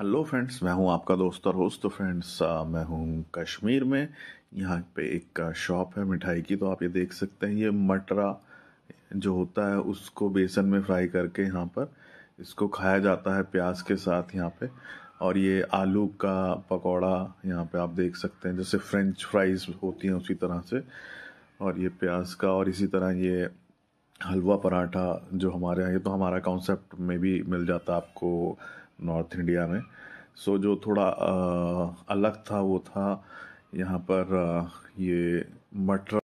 hello friends मैं हूं आपका दोस्त और होस्ट तो फ्रेंड्स मैं हूं कश्मीर में यहाँ पे एक शॉप है मिठाई की तो आप ये देख सकते हैं ये मटरा जो होता है उसको बेसन में फ्राई करके यहाँ पर इसको खाया जाता है प्याज के साथ यहाँ पे और ये आलू का पकौड़ा यहाँ पे आप देख सकते हैं जैसे फ्रेंच फ्राइज होती हैं उसी तरह से और ये प्याज का और इसी तरह ये हलवा पराठा जो हमारे यहाँ ये तो हमारा कॉन्सेप्ट में भी मिल जाता है आपको नॉर्थ इंडिया में सो जो थोड़ा अलग था वो था यहाँ पर ये मटर